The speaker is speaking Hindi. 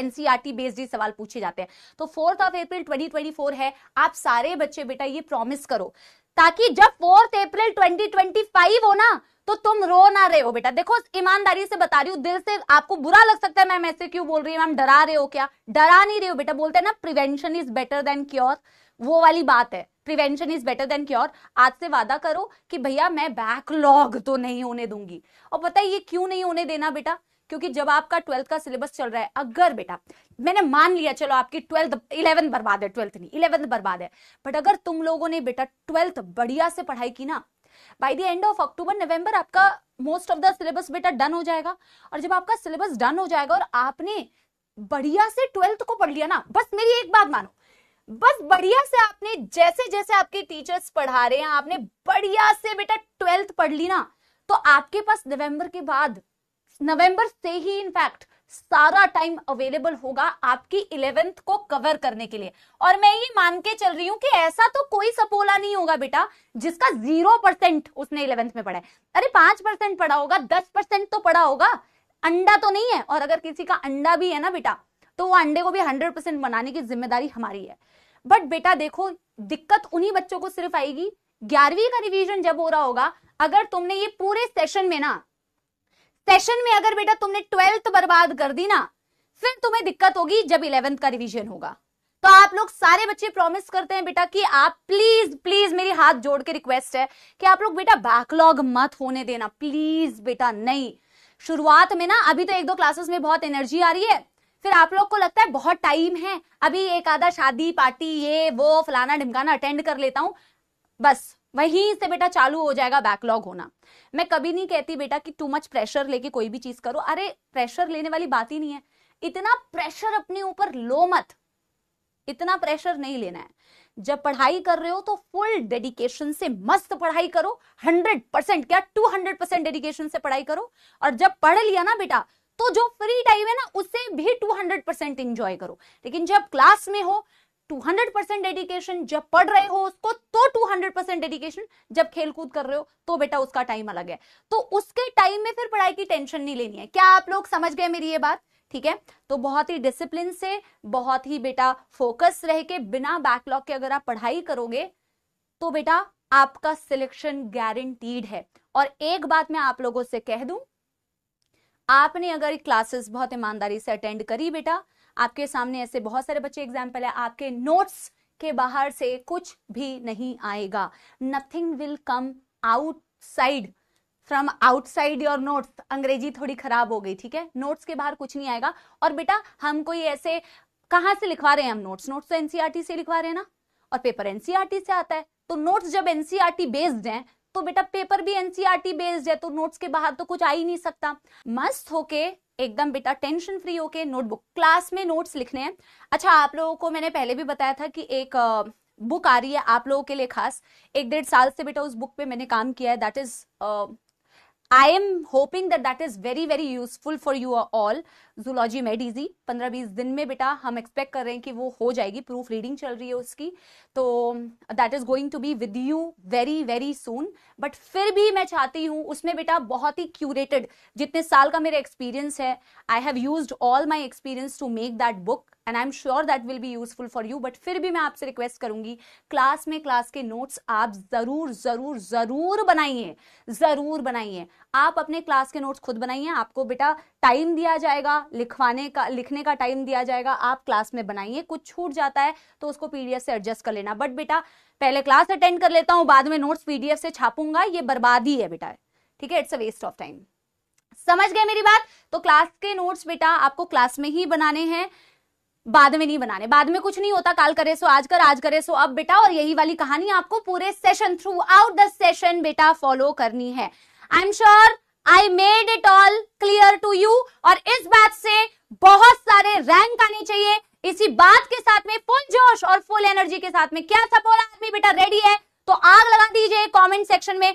एनसीआरटी बेस्ड ही सवाल पूछे जाते हैं तो फोर्थ ऑफ अप्रैल 2024 है आप सारे बच्चे बेटा ये प्रॉमिस करो ताकि जब फोर्थ अप्रैल 2025 हो ना तो तुम रो ना रहे हो बेटा देखो ईमानदारी से बता रही हूँ दिल से आपको बुरा लग सकता है मैम ऐसे क्यों बोल रही है मैम डरा रहे हो क्या डरा नहीं रहे हो बेटा बोलते हैं ना prevention is better than cure वो वाली बात है prevention is better than cure आज से वादा करो कि भैया मैं बैकलॉग तो नहीं होने दूंगी और पता है ये क्यों नहीं होने देना बेटा क्योंकि जब आपका ट्वेल्थ का सिलेबस चल रहा है अगर बेटा मैंने मान लिया चलो आपकी ट्वेल्थ इलेवंथ बर्बाद है ट्वेल्थ नहीं इलेवंथ बर्बाद है बट अगर तुम लोगों ने बेटा ट्वेल्थ बढ़िया से पढ़ाई की ना by the end of October November आपका मोस्ट ऑफ द सिलेबस बेटा डन हो जाएगा और जब आपका सिलेबस डन हो जाएगा और आपने बढ़िया से ट्वेल्थ को पढ़ लिया ना बस मेरी एक बात मानो बस बढ़िया से आपने जैसे जैसे आपके टीचर्स पढ़ा रहे हैं आपने बढ़िया से बेटा ट्वेल्थ पढ़ ली ना तो आपके पास नवंबर के बाद नवंबर से ही इनफैक्ट सारा टाइम अवेलेबल होगा आपकी इलेवेंथ को कवर करने के लिए और मैं ये मान के चल रही हूँ कि ऐसा तो कोई सपोला नहीं होगा बेटा जिसका जीरो परसेंट उसने इलेवेंथ में पढ़ा है अरे पांच परसेंट पढ़ा होगा दस परसेंट तो पढ़ा होगा अंडा तो नहीं है और अगर किसी का अंडा भी है ना बेटा तो वो अंडे को भी हंड्रेड परसेंट बनाने की जिम्मेदारी हमारी है बट बेटा देखो दिक्कत उन्हीं बच्चों को सिर्फ आएगी ग्यारहवीं का रिविजन जब हो रहा होगा अगर तुमने ये पूरे सेशन में ना सेशन में अगर बेटा तुमने ट्वेल्थ बर्बाद कर दी ना फिर तुम्हें दिक्कत होगी जब इलेवेंथ का रिविजन होगा तो आप लोग सारे बच्चे प्रॉमिस करते हैं बेटा कि आप प्लीज प्लीज मेरी हाथ जोड़ के रिक्वेस्ट है कि आप लोग बेटा बैकलॉग मत होने देना प्लीज बेटा नहीं शुरुआत में ना अभी तो एक दो क्लासेस में बहुत एनर्जी आ रही है फिर आप लोग को लगता है बहुत टाइम है अभी एक आधा शादी पार्टी ये वो फलाना ढिमकाना अटेंड कर लेता हूं बस वहीं से बेटा चालू हो जाएगा बैकलॉग होना मैं कभी नहीं कहती बेटा कि टू मच प्रेशर लेके कोई भी चीज करो अरे प्रेशर लेने वाली बात ही नहीं है इतना प्रेशर अपने ऊपर लो मत इतना प्रेशर नहीं लेना है जब पढ़ाई कर रहे हो तो फुल डेडिकेशन से मस्त पढ़ाई करो 100 परसेंट क्या 200 परसेंट डेडिकेशन से पढ़ाई करो और जब पढ़ लिया ना बेटा तो जो फ्री टाइम है ना उसे भी 200 परसेंट इंजॉय करो लेकिन जब क्लास में हो 200 डेडिकेशन जब पढ़ रहे हो उसको तो 200 डेडिकेशन जब खेल कूद कर रहे हो तो बेटा उसका टाइम अलग है तो उसके टाइम में फिर पढ़ाई की टेंशन नहीं लेनी है क्या आप लोग समझ गए मेरी ये बात ठीक है तो बहुत ही डिसिप्लिन से बहुत ही बेटा फोकस रह के बिना बैकलॉग के अगर आप पढ़ाई करोगे तो बेटा आपका सिलेक्शन गारंटीड है और एक बात मैं आप लोगों से कह दू आपने अगर क्लासेस बहुत ईमानदारी से अटेंड करी बेटा आपके सामने ऐसे बहुत सारे बच्चे एग्जाम्पल है आपके नोट्स के बाहर से कुछ भी नहीं आएगा nothing will come outside from outside your notes अंग्रेजी थोड़ी खराब हो गई ठीक है नोट्स के बाहर कुछ नहीं आएगा और बेटा हम कोई ऐसे कहाँ से लिखवा रहे हैं हम नोट्स नोट्स तो एनसीआरटी e से लिखवा रहे हैं ना और पेपर एनसीआरटी e से आता है तो नोट्स जब एनसीआरटी बेस्ड e हैं तो बेटा पेपर भी एनसीआरटी बेस्ड है तो नोट्स के बाहर तो कुछ आ ही नहीं सकता मस्त होके एकदम बेटा टेंशन फ्री होके नोटबुक क्लास में नोट्स लिखने हैं अच्छा आप लोगों को मैंने पहले भी बताया था कि एक बुक आ रही है आप लोगों के लिए खास एक डेढ़ साल से बेटा उस बुक पे मैंने काम किया है that is I am hoping that that is very very useful for you all zoology made easy पंद्रह बीस दिन में बेटा हम एक्सपेक्ट कर रहे हैं कि वो हो जाएगी प्रूफ रीडिंग चल रही है उसकी तो that is going to be with you very very soon but फिर भी मैं चाहती हूँ उसमें बेटा बहुत ही क्यूरेटेड जितने साल का मेरा एक्सपीरियंस है I have use all my experience to make that book and I am sure that will be useful for you but फिर भी मैं आपसे रिक्वेस्ट करूंगी क्लास में क्लास के नोट्स आप जरूर जरूर जरूर बनाइए जरूर बनाइए आप अपने क्लास के नोट्स खुद बनाइए आपको बेटा टाइम दिया जाएगा लिखवाने का लिखने का टाइम दिया जाएगा आप क्लास में बनाइए कुछ छूट जाता है तो उसको पीडीएफ से एडजस्ट कर लेना बट बेटा पहले क्लास अटेंड कर लेता हूँ बाद में नोट्स पीडीएफ से छापूंगा ये बर्बादी है बेटा ठीक है it's a waste of time समझ गए मेरी बात तो क्लास के नोट्स बेटा आपको क्लास में ही बनाने हैं बाद में नहीं बनाने बाद में कुछ नहीं होता काल करे सो आज कर आज करे सो अब बेटा और यही वाली कहानी आपको पूरे session throughout the session बेटा फॉलो करनी है I am sure I made it all clear to you और इस बात से बहुत सारे रैंक आने चाहिए इसी बात के साथ में फुल जोश और फुल एनर्जी के साथ में क्या सपोल आदमी बेटा रेडी है तो आग लगा दीजिए कमेंट सेक्शन में